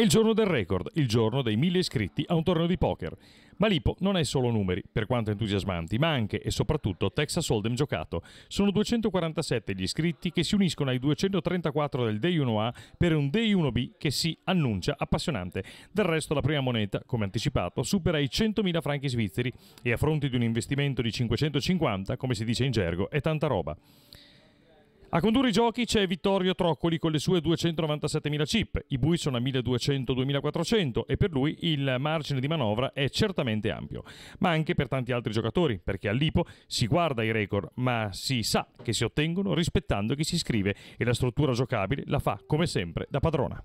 È il giorno del record, il giorno dei mille iscritti a un torneo di poker. Ma l'IPO non è solo numeri, per quanto entusiasmanti, ma anche e soprattutto Texas Hold'em giocato. Sono 247 gli iscritti che si uniscono ai 234 del Day 1A per un Day 1B che si annuncia appassionante. Del resto la prima moneta, come anticipato, supera i 100.000 franchi svizzeri e a fronte di un investimento di 550, come si dice in gergo, è tanta roba. A condurre i giochi c'è Vittorio Troccoli con le sue 297.000 chip, i bui sono a 1.200-2.400 e per lui il margine di manovra è certamente ampio, ma anche per tanti altri giocatori, perché all'IPO si guarda i record, ma si sa che si ottengono rispettando chi si iscrive e la struttura giocabile la fa come sempre da padrona.